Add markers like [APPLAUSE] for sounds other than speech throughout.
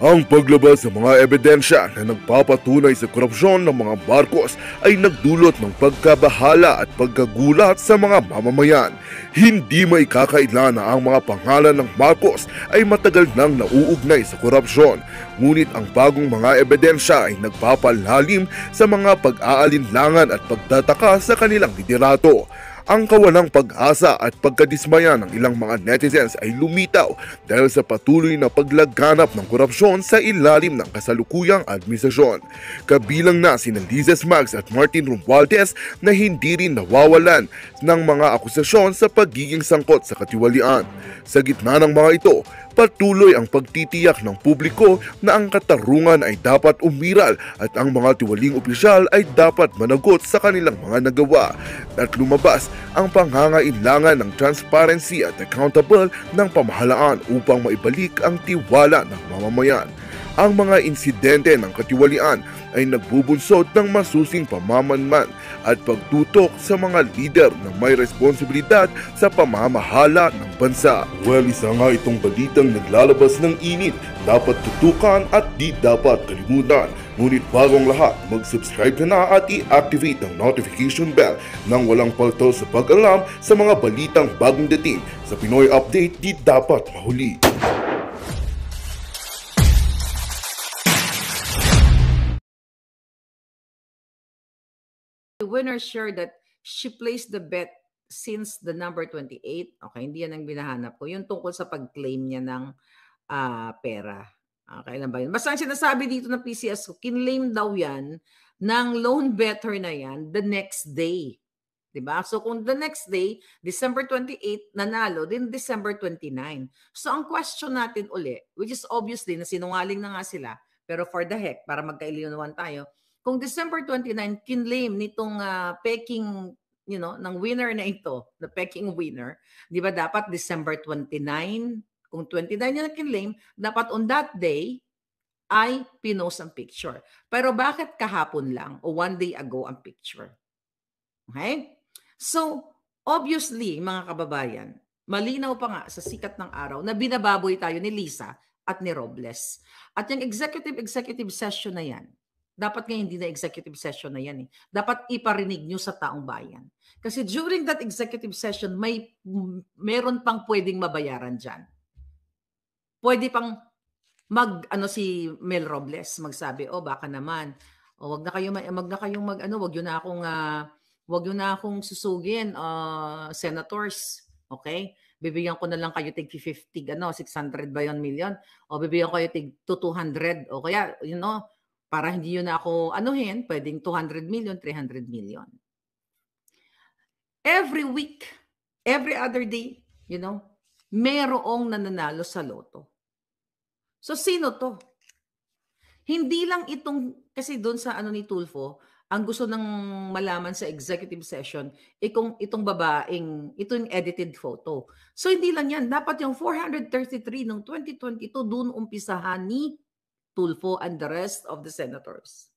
Ang paglabas ng mga ebidensya na nagpapatunay sa korupsyon ng mga Marcos ay nagdulot ng pagkabahala at pagkagulat sa mga mamamayan. Hindi maikakaila na ang mga pangalan ng Marcos ay matagal nang nauugnay sa korupsyon. Ngunit ang bagong mga ebidensya ay nagpapalalim sa mga pag-aalinlangan at pagtataka sa kanilang liderato. Ang kawalang pag-asa at pagkadismaya ng ilang mga netizens ay lumitaw dahil sa patuloy na paglaganap ng korupsyon sa ilalim ng kasalukuyang administrasyon. Kabilang na si Lizes Max at Martin Romualdez na hindi rin nawawalan ng mga akusasyon sa pagiging sangkot sa katiwalian. Sa gitna ng mga ito, Patuloy ang pagtitiyak ng publiko na ang katarungan ay dapat umiral at ang mga tiwaling opisyal ay dapat managot sa kanilang mga nagawa at lumabas ang pangangailangan ng transparency at accountable ng pamahalaan upang maibalik ang tiwala ng mamamayan ang mga insidente ng katiwalian ay nagbubunsod ng masusing pamamanman at pagtutok sa mga lider na may responsibilidad sa pamamahala ng bansa. Well, isa nga itong balitang naglalabas ng init, dapat tutukan at di dapat kalimutan. Ngunit bagong lahat, mag-subscribe na, na at i-activate ang notification bell nang walang palto sa pag-alam sa mga balitang bagong dating. Sa Pinoy Update, di dapat mahuli. winner share that she placed the bet since the number 28. Okay, hindi yan ang binahanap ko. Yung tungkol sa pag-claim niya ng uh, pera. Okay lang ba yun? Basta ang sinasabi dito ng PCS ko, kinlaim daw yan ng loan better na yan the next day. Diba? So kung the next day, December 28, nanalo, din December 29. So ang question natin uli, which is obviously na sinungaling na nga sila, pero for the heck, para magkailinuan tayo, kung December 29, kinlaim nitong uh, Peking, you know, ng winner na ito, the Peking winner, di ba dapat December 29? Kung 29 niya na kinlaim, dapat on that day, ay pinost ang picture. Pero bakit kahapon lang o one day ago ang picture? Okay? So, obviously, mga kababayan, malinaw pa nga sa sikat ng araw na binababoy tayo ni Lisa at ni Robles. At yung executive-executive session na yan, dapat nga hindi na executive session na yan eh. Dapat iparinig nyo sa taong bayan. Kasi during that executive session, may meron pang pwedeng mabayaran dyan. Pwede pang mag ano si Mel Robles magsabi, "Oh, baka naman oh, wag na kayo mag na kayong mag ano, wag yun na akong uh, wag yun na akong susugin uh, senators." Okay? Bibigyan ko na lang kayo tig 50, ano, 600 ba 'yon million? O bibigyan ko kayo tig 200 o kaya you know, para hindi yun ako anuhin, pwedeng 200 million, 300 million. Every week, every other day, you know, merong nananalo sa loto. So sino to? Hindi lang itong, kasi doon sa ano ni Tulfo, ang gusto ng malaman sa executive session, itong, itong babaeng, ito yung edited photo. So hindi lang yan, dapat yung 433 ng 2022 doon umpisahan ni Tulfo, and the rest of the senators.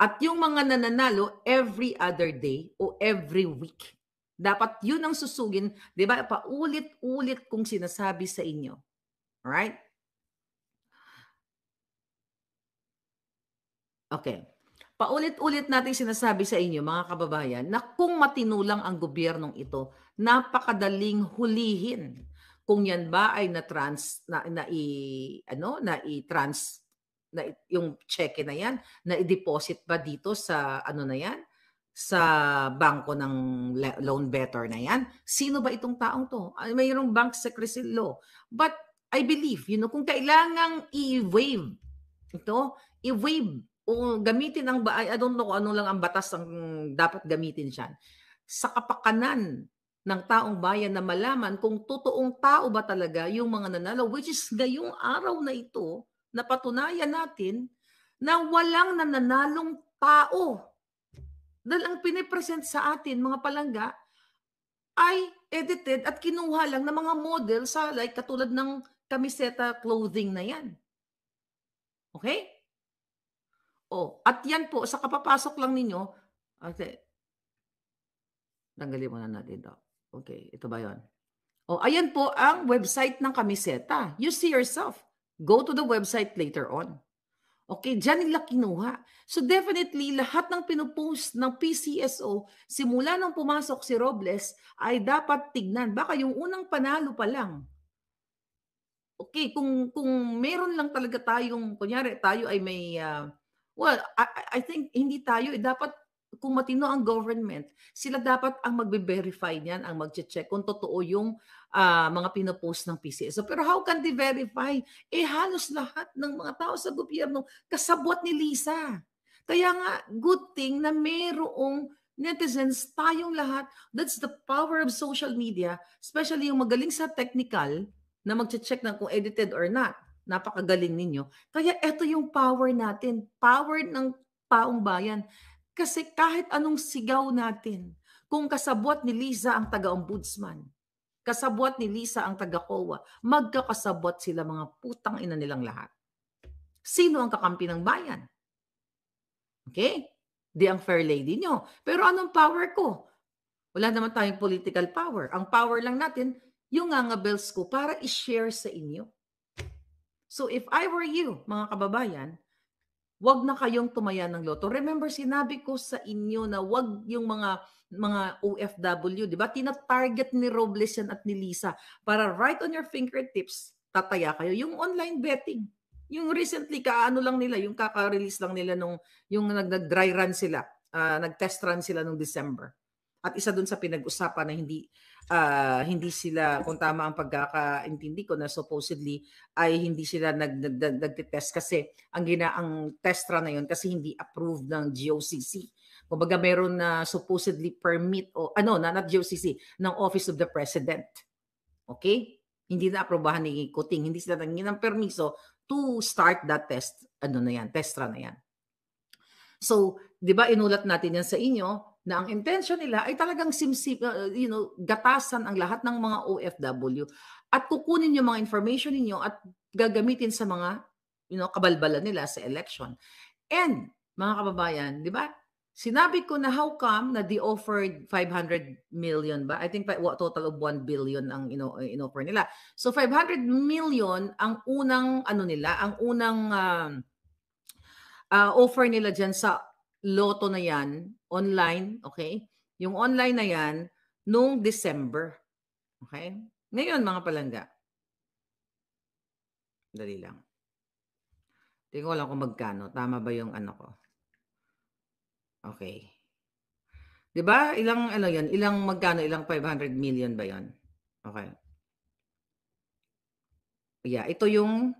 At yung mga nananalo every other day o every week, dapat yun ang susugin, di ba? Paulit-ulit kong sinasabi sa inyo. Alright? Okay. Paulit-ulit natin sinasabi sa inyo, mga kababayan, na kung matinulang ang gobyernong ito, napakadaling hulihin kung yan ba ay na trans na, na i ano na i trans na yung cheque na yan na i-deposit ba dito sa ano na yan sa bangko ng loan better na yan sino ba itong taong to mayroong bank secrecy law but i believe you know kung kailangang i-waive ito i-waive o gamitin ang I don't know ano lang ang batas ang dapat gamitin siyan sa kapakanan ng taong bayan na malaman kung totoong tao ba talaga yung mga nanalo, which is gayong araw na ito, napatunayan natin na walang nananalong tao. Dahil ang pinipresent sa atin, mga palangga, ay edited at kinuha lang ng mga model sa like katulad ng kamiseta clothing na yan. Okay? Oh, at yan po, sa kapapasok lang ninyo, okay, tanggalin na natin ito. Okay, ito ba yon? O, oh, ayan po ang website ng kamiseta. You see yourself. Go to the website later on. Okay, dyan nila kinuha. So definitely, lahat ng pinupost ng PCSO, simula nang pumasok si Robles, ay dapat tignan. Baka yung unang panalo pa lang. Okay, kung, kung meron lang talaga tayong, kunyari, tayo ay may, uh, well, I, I think hindi tayo, eh, dapat kung matino ang government, sila dapat ang magbe-verify niyan, ang magche-check kung totoo yung uh, mga pinopost ng PCSO. Pero how can they verify? Eh halos lahat ng mga tao sa gobyerno kasabwat ni Lisa. Kaya nga, good thing na mayroong netizens tayong lahat. That's the power of social media, especially yung magaling sa technical na magche-check ng kung edited or not. Napakagaling ninyo. Kaya ito yung power natin, power ng taong bayan kasi kahit anong sigaw natin, kung kasabwat ni Lisa ang taga-ombudsman, kasabwat ni Lisa ang taga-COA, magkakasabwat sila mga putang ina nilang lahat. Sino ang kakampi ng bayan? Okay? Di ang fair lady nyo. Pero anong power ko? Wala naman tayong political power. Ang power lang natin, yung nga bells ko para i-share sa inyo. So if I were you, mga kababayan, wag na kayong tumaya ng loto. Remember, sinabi ko sa inyo na wag yung mga mga OFW, di ba? Tina-target ni Robles yan at ni Lisa para right on your fingertips, tataya kayo. Yung online betting, yung recently, kaano lang nila, yung kaka-release lang nila nung, yung nag-dry run sila, uh, nag-test run sila nung December. At isa dun sa pinag-usapan na hindi uh, hindi sila kung tama ang pagkakaintindi ko na supposedly ay hindi sila nag nag, nag test kasi ang gina ang testra na yon kasi hindi approved ng GOCC. Kumbaga meron na supposedly permit o ano na not GOCC ng Office of the President. Okay? Hindi na aprobahan ni Kuting, hindi sila nangingin ng permiso to start that test ano na yan, testra na yan. So, 'di ba inulat natin yan sa inyo na ang intention nila ay talagang simsip, uh, uh, you know, gatasan ang lahat ng mga OFW at kukunin yung mga information ninyo at gagamitin sa mga you know, kabalbalan nila sa election. And mga kababayan, di ba? Sinabi ko na how come na the offered 500 million ba? I think what total of 1 billion ang ino uh, inoffer nila. So 500 million ang unang ano nila, ang unang uh, uh, offer nila diyan sa loto na yan, online, okay? Yung online na yan, noong December. Okay? Ngayon, mga palangga. Dali lang. Hindi ko lang kung magkano. Tama ba yung ano ko? Okay. 'Di ba? Ilang ano yan? Ilang magkano? Ilang 500 million ba 'yon? Okay. Yeah, ito yung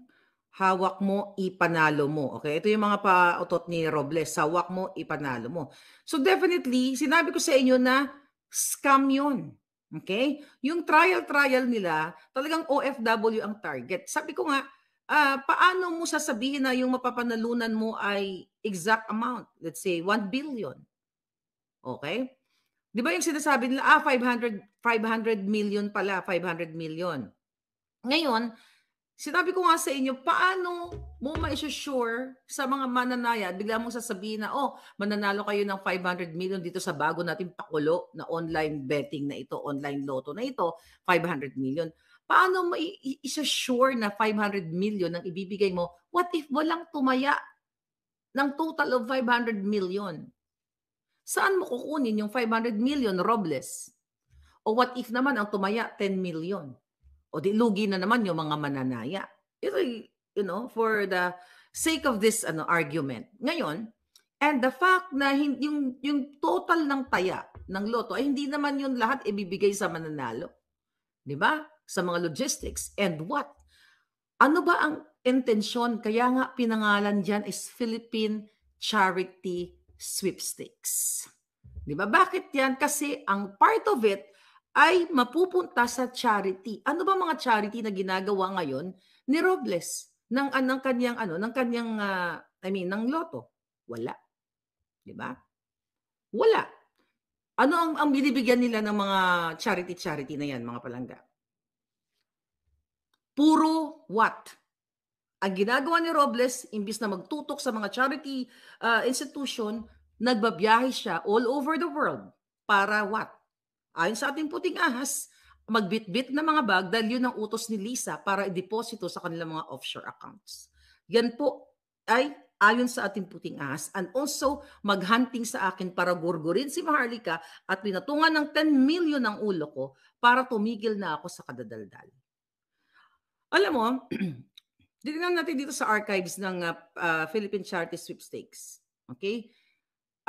hawak mo, ipanalo mo. Okay? Ito yung mga pa-utot ni Robles, hawak mo, ipanalo mo. So definitely, sinabi ko sa inyo na scam yun. Okay? Yung trial-trial nila, talagang OFW ang target. Sabi ko nga, uh, paano mo sasabihin na yung mapapanalunan mo ay exact amount? Let's say 1 billion. Okay? Di ba yung sinasabi nila, ah, 500, 500 million pala, 500 million. Ngayon, Sinabi ko nga sa inyo, paano mo ma-sure sa mga mananaya, bigla mong sasabihin na, oh, mananalo kayo ng 500 million dito sa bago nating pakulo na online betting na ito, online loto na ito, 500 million. Paano mo i-sure na 500 million ang ibibigay mo? What if walang tumaya ng total of 500 million? Saan mo kukunin yung 500 million robles? O what if naman ang tumaya 10 million? O di lugi na naman yung mga mananaya. Ito, you know, for the sake of this ano argument. Ngayon, and the fact na yung, yung total ng taya ng loto ay hindi naman yun lahat ibibigay sa mananalo. Di ba? Sa mga logistics. And what? Ano ba ang intensyon? Kaya nga pinangalan dyan is Philippine Charity Sweepstakes. Di ba? Bakit yan? Kasi ang part of it ay mapupunta sa charity. Ano ba mga charity na ginagawa ngayon ni Robles ng anang ah, kaniyang ano, ng kaniyang uh, ah, I mean ng loto? Wala. 'Di ba? Wala. Ano ang ang binibigyan nila ng mga charity charity na 'yan, mga palangga? Puro what? Ang ginagawa ni Robles, imbis na magtutok sa mga charity uh, institution, nagbabiyahe siya all over the world para what? Ayon sa ating puting ahas, magbitbit na mga bag dahil yun ang utos ni Lisa para i-deposito sa kanilang mga offshore accounts. Yan po ay ayon sa ating puting ahas and also maghunting sa akin para gurgurin si Maharlika at pinatungan ng 10 million ang ulo ko para tumigil na ako sa kadadaldal. Alam mo, dinignan [CLEARS THROAT] natin dito sa archives ng uh, Philippine Charity Sweepstakes. Okay?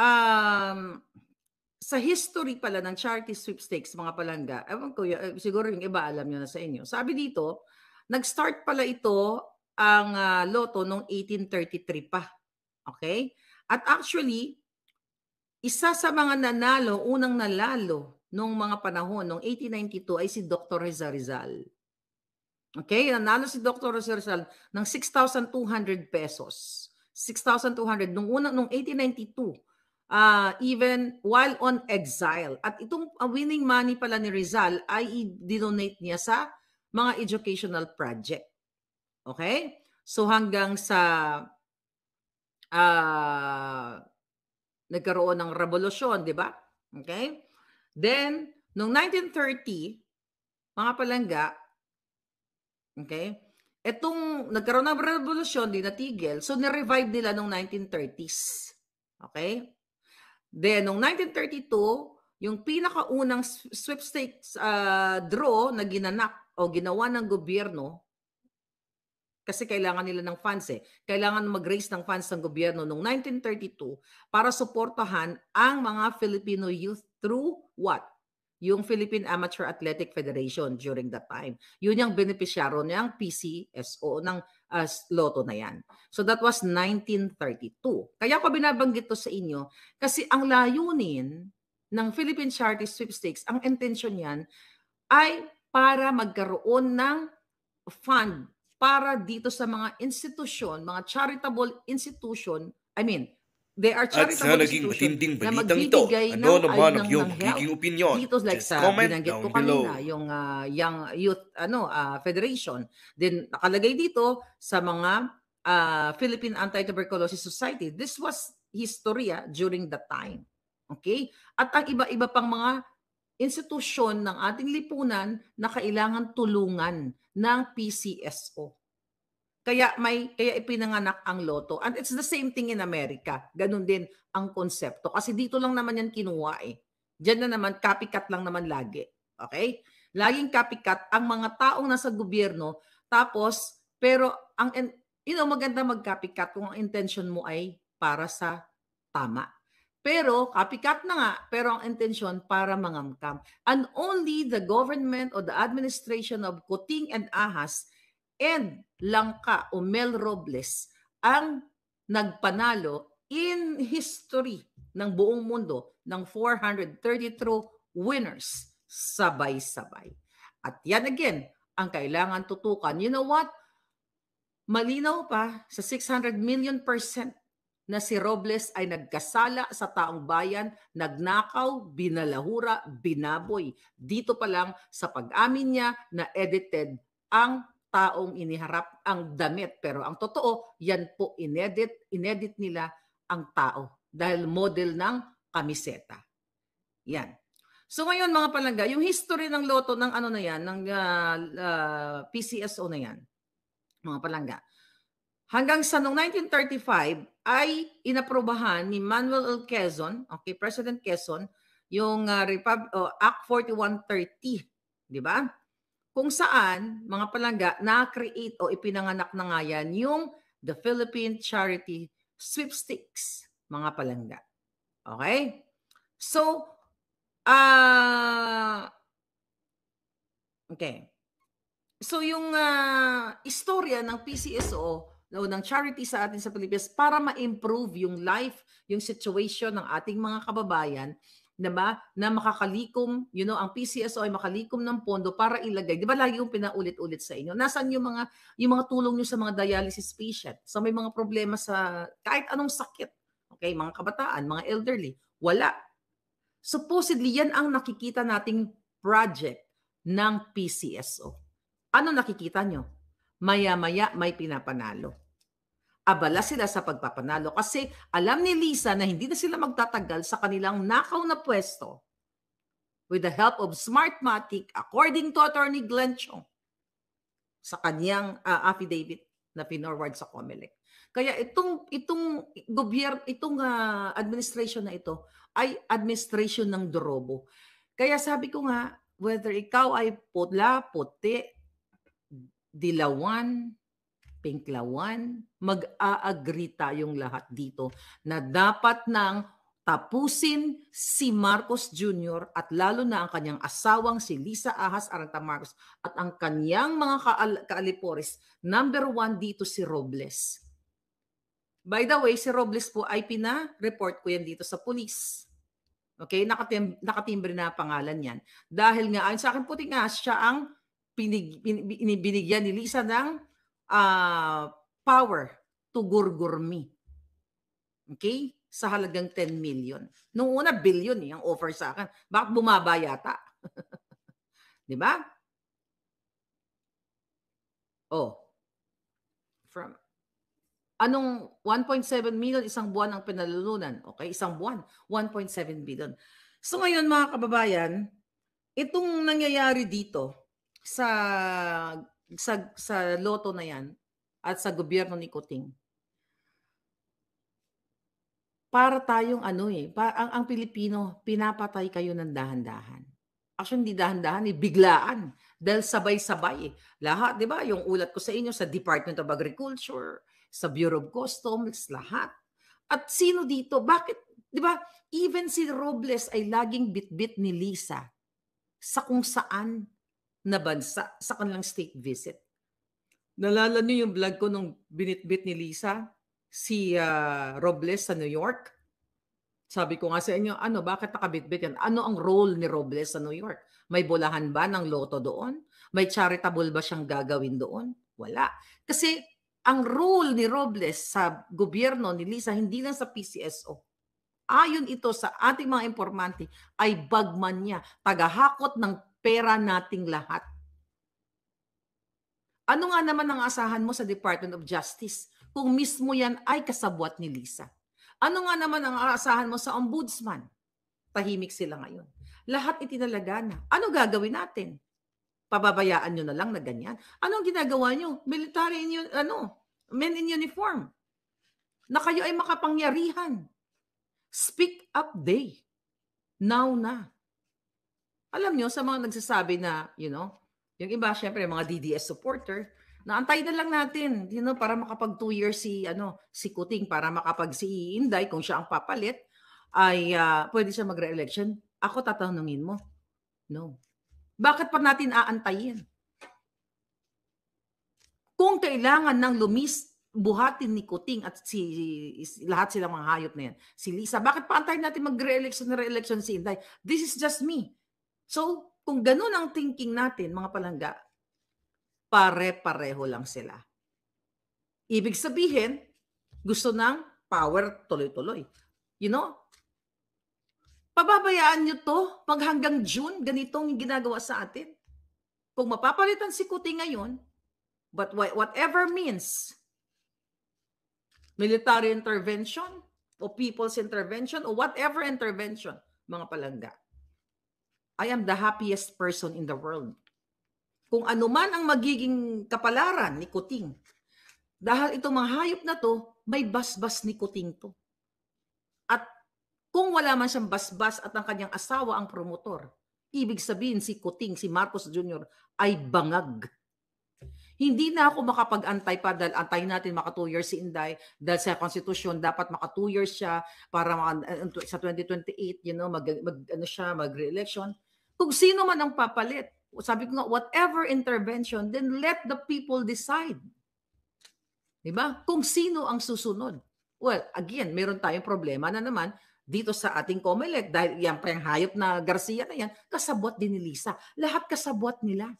Um, sa history pala ng charity sweepstakes, mga palangga, ewan ko, siguro yung iba alam nyo na sa inyo. Sabi dito, nag-start pala ito ang uh, loto noong 1833 pa. Okay? At actually, isa sa mga nanalo, unang nalalo noong mga panahon, noong 1892 ay si Dr. Reza Rizal. Okay? Nanalo si Dr. Reza Rizal ng 6,200 pesos. 6,200 nung unang, nung 1892 uh, even while on exile. At itong ah, winning money pala ni Rizal ay i-donate niya sa mga educational project. Okay? So hanggang sa uh, nagkaroon ng revolusyon, di ba? Okay? Then, noong 1930, mga palangga, okay, etong nagkaroon ng revolusyon, di natigil, so nirevive nila noong 1930s. Okay? Then, noong 1932, yung pinakaunang sweepstakes uh, draw na ginanap o ginawa ng gobyerno, kasi kailangan nila ng funds eh, kailangan mag-raise ng funds ng gobyerno noong 1932 para suportahan ang mga Filipino youth through what? yung Philippine Amateur Athletic Federation during that time. Yun yung benepisyaro ng PCSO ah, ng uh, loto na yan. So that was 1932. Kaya ko binabanggit to sa inyo kasi ang layunin ng Philippine Charity Sweepstakes, ang intention niyan ay para magkaroon ng fund para dito sa mga institusyon, mga charitable institution, I mean, They are charitable At sa naging matinding balitang ito, ano naman ang iyong magiging opinion? Dito like Just sa binanggit ko below. kanina, yung uh, Young Youth ano uh, Federation. Then nakalagay dito sa mga uh, Philippine Anti-Tuberculosis Society. This was historia during that time. Okay? At ang iba-iba pang mga institusyon ng ating lipunan na kailangan tulungan ng PCSO. Kaya may kaya ipinanganak ang loto. And it's the same thing in America. Ganun din ang konsepto. Kasi dito lang naman yan kinuha eh. Diyan na naman, copycat lang naman lagi. Okay? Laging copycat ang mga taong nasa gobyerno. Tapos, pero ang, you know, maganda mag-copycat kung ang intention mo ay para sa tama. Pero copycat na nga, pero ang intention para mangamkam. And only the government or the administration of Kuting and Ahas and Langka o Mel Robles ang nagpanalo in history ng buong mundo ng 432 winners sabay-sabay. At yan again, ang kailangan tutukan. You know what? Malinaw pa sa 600 million percent na si Robles ay nagkasala sa taong bayan, nagnakaw, binalahura, binaboy. Dito pa lang sa pag-amin niya na edited ang taong iniharap ang damit. Pero ang totoo, yan po inedit, inedit nila ang tao dahil model ng kamiseta. Yan. So ngayon mga palangga, yung history ng loto ng ano na yan, ng uh, ah, uh, ah, PCSO na yan, mga palangga. Hanggang sa noong 1935 ay inaprobahan ni Manuel L. Quezon, okay, President Quezon, yung uh, Repub- uh, Act 4130, di ba? kung saan mga palangga na-create o ipinanganak na nga yan yung the Philippine Charity Sweepstakes, mga palangga. Okay? So, uh, okay. So, yung uh, istorya ng PCSO o ng charity sa atin sa Pilipinas para ma-improve yung life, yung situation ng ating mga kababayan, ba, na makakalikom, you know, ang PCSO ay makalikom ng pondo para ilagay. Di ba lagi kong pinaulit-ulit sa inyo? Nasaan yung mga, yung mga tulong nyo sa mga dialysis patient? Sa so, may mga problema sa kahit anong sakit. Okay, mga kabataan, mga elderly. Wala. Supposedly, yan ang nakikita nating project ng PCSO. Ano nakikita nyo? Maya-maya may pinapanalo abala sila sa pagpapanalo kasi alam ni Lisa na hindi na sila magtatagal sa kanilang nakaw na pwesto with the help of Smartmatic according to Attorney Glenn Chong sa kanyang uh, affidavit na pinorward sa COMELEC. Kaya itong itong gobyerno itong uh, administration na ito ay administration ng drobo. Kaya sabi ko nga whether ikaw ay putla, puti, dilawan, Pinklawan, mag-aagree tayong lahat dito na dapat nang tapusin si Marcos Jr. at lalo na ang kanyang asawang si Lisa Ahas Aranta Marcos at ang kanyang mga kaal- kaalipores. Number one dito si Robles. By the way, si Robles po ay pina-report ko yan dito sa pulis. Okay, nakatim- nakatimbre na pangalan yan. Dahil nga, ayon sa akin puting nga, siya ang pinig- binigyan ni Lisa ng uh, power to gurgur me. Okay? Sa halagang 10 million. Nung una, billion eh, ang offer sa akin. Bakit bumaba yata? [LAUGHS] Di ba? Oh. From Anong 1.7 million isang buwan ang pinalulunan? Okay, isang buwan, 1.7 billion. So ngayon mga kababayan, itong nangyayari dito sa sa, sa loto na yan at sa gobyerno ni Kuting. Para tayong ano eh, pa, ang, ang Pilipino, pinapatay kayo ng dahan-dahan. Actually, hindi dahan-dahan eh, biglaan. Dahil sabay-sabay eh. Lahat, di ba? Yung ulat ko sa inyo sa Department of Agriculture, sa Bureau of Customs, lahat. At sino dito? Bakit? Di ba? Even si Robles ay laging bitbit ni Lisa sa kung saan na bansa sa kanilang state visit. Nalala niyo yung vlog ko nung binitbit ni Lisa, si uh, Robles sa New York? Sabi ko nga sa inyo, ano, bakit nakabitbit yan? Ano ang role ni Robles sa New York? May bulahan ba ng loto doon? May charitable ba siyang gagawin doon? Wala. Kasi ang role ni Robles sa gobyerno ni Lisa, hindi lang sa PCSO. Ayon ito sa ating mga informante, ay bagman niya, tagahakot ng pera nating lahat. Ano nga naman ang asahan mo sa Department of Justice kung mismo yan ay kasabwat ni Lisa? Ano nga naman ang aasahan mo sa ombudsman? Tahimik sila ngayon. Lahat itinalaga na. Ano gagawin natin? Pababayaan nyo na lang na ganyan. Ano ang ginagawa nyo? Military in, ano, men in uniform. Na kayo ay makapangyarihan. Speak up day. Now na alam nyo, sa mga nagsasabi na, you know, yung iba, syempre, mga DDS supporter, naantay na lang natin, you know, para makapag two years si, ano, si Kuting, para makapag si Inday, kung siya ang papalit, ay uh, pwede siya magre-election. Ako tatanungin mo, no. Bakit pa natin aantayin? Kung kailangan ng lumis, buhatin ni Kuting at si, si lahat silang mga hayop na yan, si Lisa, bakit pa antayin natin mag-re-election na re-election si Inday? This is just me. So, kung ganun ang thinking natin, mga palangga, pare-pareho lang sila. Ibig sabihin, gusto ng power tuloy-tuloy. You know? Pababayaan nyo to pag hanggang June, ganitong ginagawa sa atin. Kung mapapalitan si Kuti ngayon, but whatever means, military intervention, o people's intervention, o whatever intervention, mga palangga. I am the happiest person in the world. Kung ano man ang magiging kapalaran ni Kuting. Dahil itong mga hayop na to, may basbas ni Kuting to. At kung wala man siyang basbas at ang kanyang asawa ang promotor, ibig sabihin si Kuting, si Marcos Jr. ay bangag. Hindi na ako makapag-antay pa dahil antay natin maka 2 years si Inday dahil sa constitution dapat maka 2 years siya para maka, eh, sa 2028 you know mag, mag ano siya mag-re-election kung sino man ang papalit, sabi ko nga, whatever intervention, then let the people decide. Diba? Kung sino ang susunod. Well, again, meron tayong problema na naman dito sa ating COMELEC dahil yan pa yung hayop na Garcia na yan, kasabwat din ni Lisa. Lahat kasabwat nila.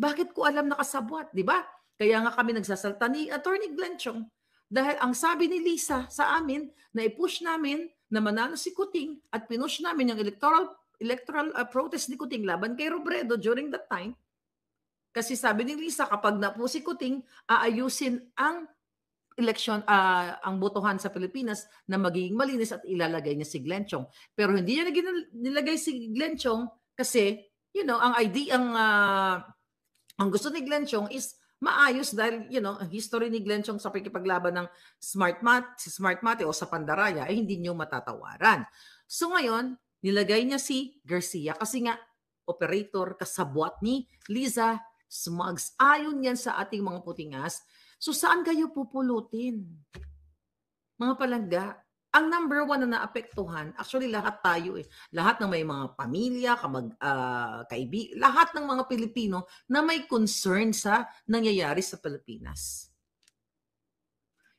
Bakit ko alam na kasabwat, di ba? Kaya nga kami nagsasalta ni Attorney Glenn Chong dahil ang sabi ni Lisa sa amin na i-push namin na manalo si Kuting at pinush namin yung Electoral electoral uh, protest ni Kuting laban kay Robredo during that time. Kasi sabi ni Lisa, kapag na napo si Kuting, aayusin ang election, uh, ah, ang botohan sa Pilipinas na magiging malinis at ilalagay niya si Glenn Chong. Pero hindi niya nilagay si Glenn Chong kasi, you know, ang ID, ang, uh, ang gusto ni Glenn Chong is maayos dahil, you know, ang history ni Glenn Chong sa pagkipaglaban ng Smart Mat, si Smart Mate o sa Pandaraya, eh hindi niyo matatawaran. So ngayon, Nilagay niya si Garcia kasi nga operator kasabwat ni Liza Smugs. Ayon yan sa ating mga putingas. So saan kayo pupulutin? Mga palangga, ang number one na naapektuhan, actually lahat tayo eh. Lahat ng may mga pamilya, kamag, uh, kaibi, lahat ng mga Pilipino na may concern sa nangyayari sa Pilipinas.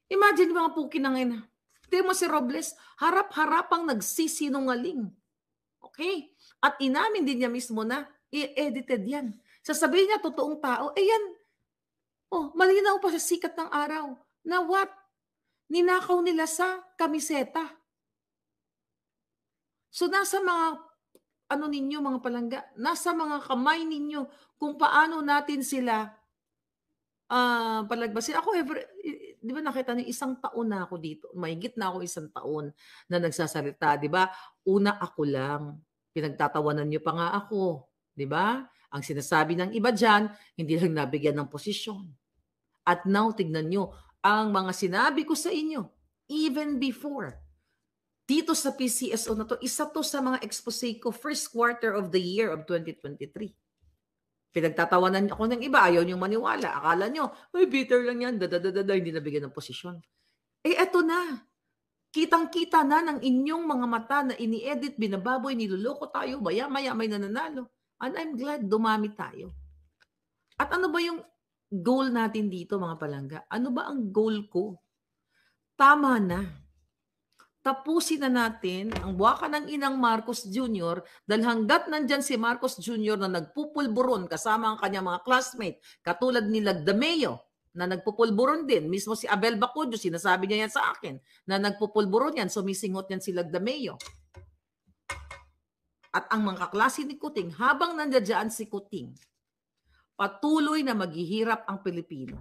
Imagine mga puki na ngayon. Tingnan mo si Robles, harap-harapang nagsisinungaling Okay? At inamin din niya mismo na i-edited yan. Sasabihin niya, totoong tao, eh yan, oh, malinaw pa sa sikat ng araw. Na what? Ninakaw nila sa kamiseta. So nasa mga ano ninyo mga palangga, nasa mga kamay ninyo kung paano natin sila uh, palagbasin. Ako ever, di ba nakita niyo, isang taon na ako dito. Mahigit na ako isang taon na nagsasalita, di ba? una ako lang. Pinagtatawanan niyo pa nga ako. Di ba? Ang sinasabi ng iba dyan, hindi lang nabigyan ng posisyon. At now, tignan niyo, ang mga sinabi ko sa inyo, even before, dito sa PCSO na to, isa to sa mga expose ko first quarter of the year of 2023. Pinagtatawanan ako ng iba, ayaw niyong maniwala. Akala niyo, ay, bitter lang yan, dadadadada, hindi nabigyan ng posisyon. Eh, eto na. Kitang-kita na ng inyong mga mata na ini-edit, binababoy, niloloko tayo, maya-maya may nananalo. And I'm glad dumami tayo. At ano ba yung goal natin dito mga palangga? Ano ba ang goal ko? Tama na. Tapusin na natin ang buwaka ng inang Marcos Jr. dahil hanggat nandyan si Marcos Jr. na nagpupulburon kasama ang kanyang mga classmate, katulad ni Lagdameo, na nagpupulburon din. Mismo si Abel Bacudio, sinasabi niya yan sa akin, na nagpupulburon yan, sumisingot yan si Lagdameo. At ang mga kaklase ni Kuting, habang nandadyaan si Kuting, patuloy na maghihirap ang Pilipino.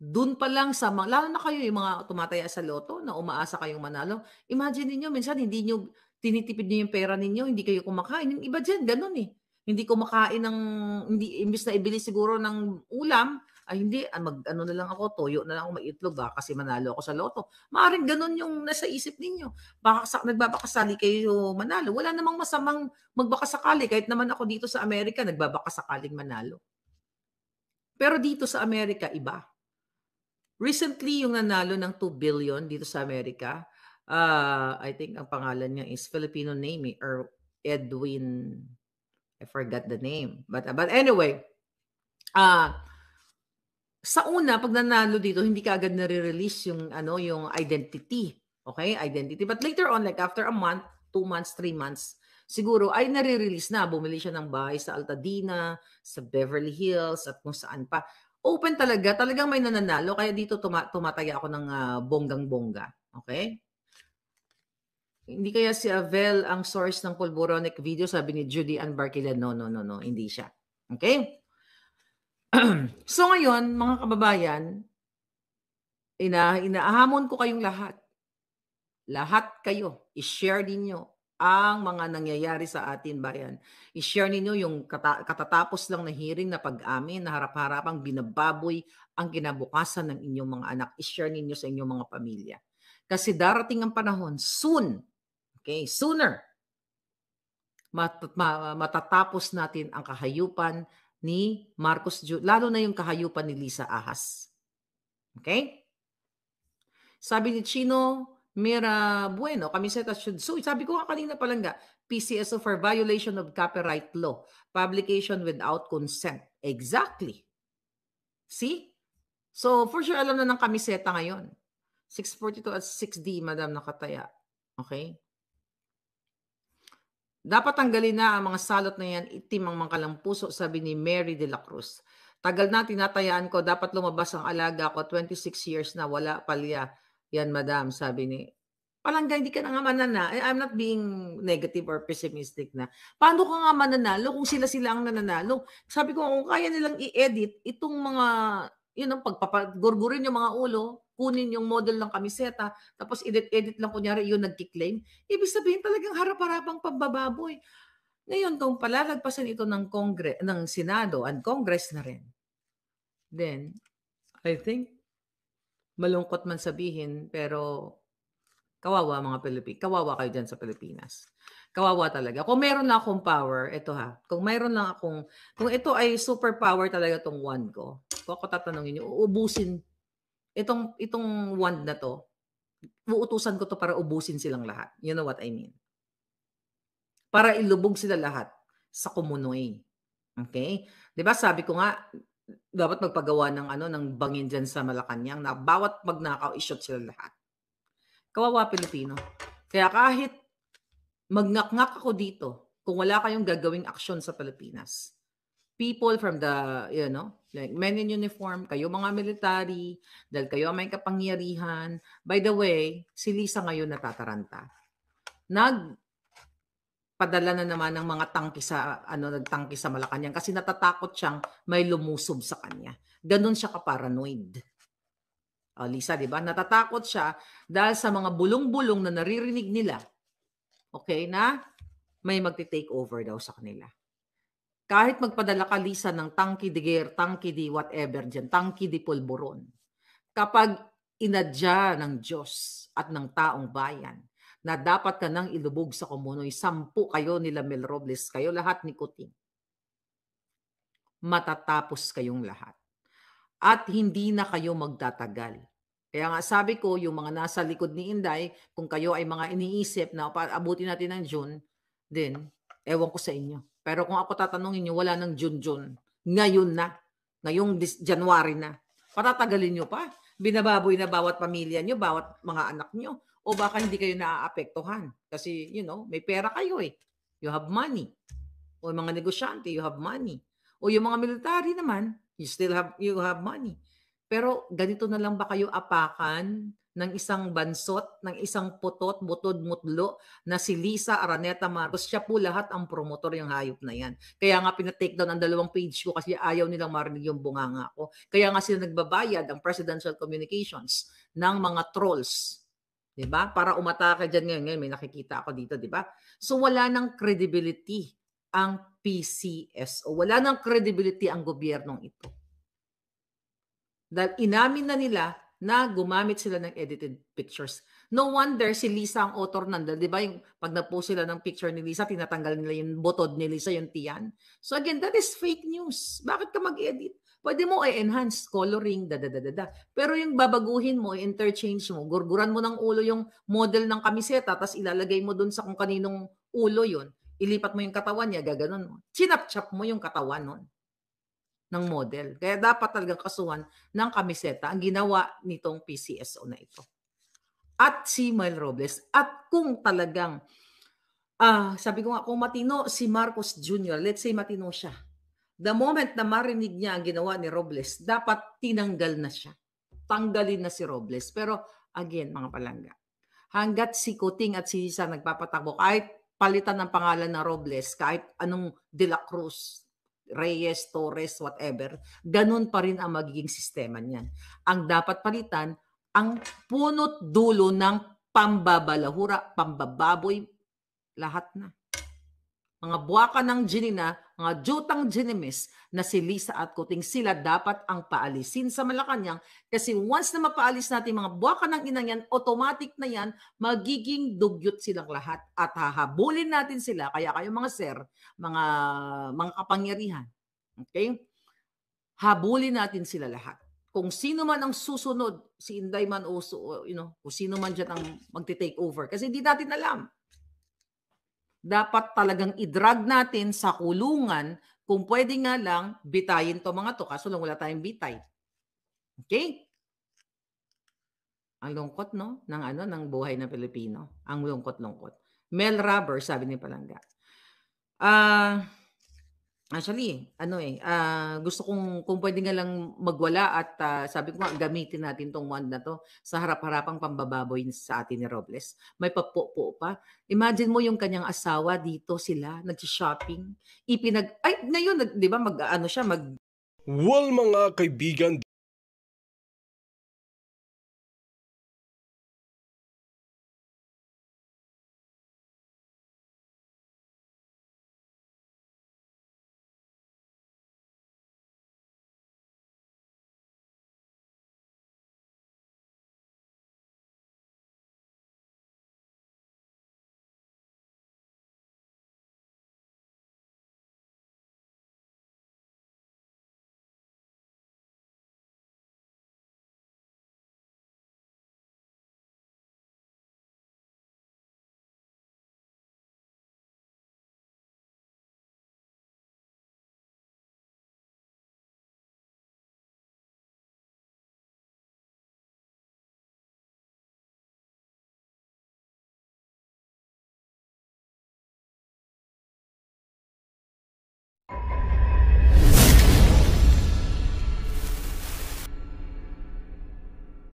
Doon pa lang sa, mga, lalo na kayo yung mga tumataya sa loto, na umaasa kayong manalo, imagine niyo minsan hindi niyo tinitipid niyo yung pera ninyo, hindi kayo kumakain. Yung iba dyan, ganun eh hindi kumakain ng hindi imbis na ibili siguro ng ulam ay hindi ah, mag ano na lang ako toyo na lang ako maitlog ba kasi manalo ako sa loto. Maaring ganun yung nasa isip ninyo. Baka sa, nagbabakasali kayo manalo. Wala namang masamang magbakasakali kahit naman ako dito sa Amerika nagbabakasakaling manalo. Pero dito sa Amerika iba. Recently yung nanalo ng 2 billion dito sa Amerika, uh, I think ang pangalan niya is Filipino name eh, or Edwin I forgot the name. But uh, but anyway, uh, sa una pag nanalo dito, hindi ka agad nare-release yung ano, yung identity. Okay? Identity. But later on like after a month, two months, three months, siguro ay nare-release na. Bumili siya ng bahay sa Altadena, sa Beverly Hills, at kung saan pa. Open talaga. Talagang may nananalo. Kaya dito tuma- tumataya ako ng uh, bonggang-bongga. Okay? Hindi kaya si Avel ang source ng Pulboronic video, sabi ni Judy Ann Barkilan. No, no, no, no, hindi siya. Okay? [CLEARS THROAT] so ngayon, mga kababayan, ina inaahamon ko kayong lahat. Lahat kayo, i-share ninyo ang mga nangyayari sa atin bayan. I-share ninyo yung kata- katatapos lang na hearing na pag-amin na harap-harapang binababoy ang kinabukasan ng inyong mga anak. I-share ninyo sa inyong mga pamilya. Kasi darating ang panahon, soon, Okay, sooner mat, matatapos natin ang kahayupan ni Marcos Jr., lalo na yung kahayupan ni Lisa Ahas. Okay? Sabi ni Chino, Mira Bueno, kamiseta should sue. Sabi ko nga kanina pa lang nga, PCSO for violation of copyright law, publication without consent. Exactly. See? So, for sure, alam na ng kamiseta ngayon. 642 at 6D, madam nakataya. Okay? Dapat tanggalin na ang mga salot na yan, itim ang mangkalang puso, sabi ni Mary de la Cruz. Tagal na tinatayaan ko, dapat lumabas ang alaga ko, 26 years na wala palya. Yan madam, sabi ni Palangga, hindi ka na nga manana. Eh, I'm not being negative or pessimistic na. Paano ka nga mananalo kung sila-sila ang nananalo? Sabi ko, kung kaya nilang i-edit itong mga, yun ang pagpapagurgurin yung mga ulo, kunin yung model ng kamiseta, tapos edit-edit lang kunyari yun nagkiklaim, ibig sabihin talagang harap-harapang pambababoy. Ngayon, kung palalagpasan ito ng, Kongre, ng Senado and Congress na rin, then I think malungkot man sabihin, pero kawawa mga Pilipino. Kawawa kayo dyan sa Pilipinas. Kawawa talaga. Kung meron lang akong power, ito ha. Kung meron lang akong, kung ito ay superpower talaga tong one ko, kung ako tatanungin nyo, uubusin itong itong wand na to, uutusan ko to para ubusin silang lahat. You know what I mean? Para ilubog sila lahat sa kumunoy. Okay? 'Di ba sabi ko nga dapat magpagawa ng ano ng bangin diyan sa Malacanang na bawat magnakaw i-shot sila lahat. Kawawa Pilipino. Kaya kahit magngakngak ako dito kung wala kayong gagawing aksyon sa Pilipinas people from the, you know, like men in uniform, kayo mga military, dahil kayo may kapangyarihan. By the way, si Lisa ngayon natataranta. Nag padala na naman ng mga tangki sa ano nagtangki sa Malacañang kasi natatakot siyang may lumusob sa kanya. Ganun siya ka-paranoid. Oh, Lisa, 'di ba? Natatakot siya dahil sa mga bulong-bulong na naririnig nila. Okay na? May magte-take over daw sa kanila. Kahit magpadala ka, Lisa, ng tanki di gear, tangki di whatever dyan, tanki di polboron. Kapag inadya ng Diyos at ng taong bayan na dapat ka nang ilubog sa komunoy, sampu kayo nila Mel Robles, kayo lahat ni Kuting. Matatapos kayong lahat. At hindi na kayo magtatagal. Kaya nga sabi ko, yung mga nasa likod ni Inday, kung kayo ay mga iniisip na abutin natin ng June, din, ewan ko sa inyo. Pero kung ako tatanungin nyo, wala ng June-June. Ngayon na. Ngayong January na. Patatagalin nyo pa. Binababoy na bawat pamilya nyo, bawat mga anak nyo. O baka hindi kayo naaapektuhan. Kasi, you know, may pera kayo eh. You have money. O mga negosyante, you have money. O yung mga military naman, you still have you have money. Pero ganito na lang ba kayo apakan ng isang bansot, ng isang putot, butod, mutlo na si Lisa Araneta Marcos. Siya po lahat ang promotor yung hayop na yan. Kaya nga pinatake down ang dalawang page ko kasi ayaw nilang marinig yung bunganga ko. Kaya nga sila nagbabayad ang presidential communications ng mga trolls. 'Di ba? Para umatake diyan ngayon. Ngayon may nakikita ako dito, 'di ba? So wala nang credibility ang PCS o Wala nang credibility ang gobyernong ito. Dahil inamin na nila na gumamit sila ng edited pictures. No wonder si Lisa ang author nandun. Di ba yung pag na-post sila ng picture ni Lisa, tinatanggal nila yung botod ni Lisa, yung tiyan. So again, that is fake news. Bakit ka mag-edit? Pwede mo i-enhance coloring, da, da da da da Pero yung babaguhin mo, interchange mo, gurguran mo ng ulo yung model ng kamiseta, tapos ilalagay mo dun sa kung kaninong ulo yon Ilipat mo yung katawan niya, gaganon mo. Chinap-chap mo yung katawan nun ng model. Kaya dapat talagang kasuhan ng kamiseta ang ginawa nitong PCSO na ito. At si Mel Robles. At kung talagang, uh, sabi ko nga, kung matino si Marcos Jr., let's say matino siya, the moment na marinig niya ang ginawa ni Robles, dapat tinanggal na siya. Tanggalin na si Robles. Pero again, mga palangga, hanggat si Kuting at si Isa nagpapatakbo, kahit palitan ng pangalan na Robles, kahit anong De La Cruz, Reyes, Torres, whatever, ganun pa rin ang magiging sistema niyan. Ang dapat palitan, ang punot dulo ng pambabalahura, pambababoy, lahat na. Mga buwaka ng ginina, nga jutang ginimis na si Lisa at Kuting sila dapat ang paalisin sa Malacanang kasi once na mapaalis natin mga buwaka ng inang yan, automatic na yan, magiging dugyot silang lahat at hahabulin natin sila. Kaya kayo mga sir, mga, mga kapangyarihan, okay? Habulin natin sila lahat kung sino man ang susunod, si Inday man o, you know, kung sino man dyan ang magte-take over. Kasi hindi natin alam dapat talagang idrag natin sa kulungan kung pwede nga lang bitayin to mga to kaso lang wala tayong bitay. Okay? Ang lungkot no ng ano ng buhay ng Pilipino. Ang lungkot-lungkot. Mel Rubber sabi ni Palangga. Ah uh, Actually, ano eh, ah, gusto kong kung pwede nga lang magwala at ah, sabi ko nga, gamitin natin tong wand na to sa harap-harapang pambababoy sa atin ni Robles. May papo-po pa. Imagine mo yung kanyang asawa dito sila, nag-shopping. Ipinag, ay, na di ba, mag, ano siya, mag, Well mga kaibigan,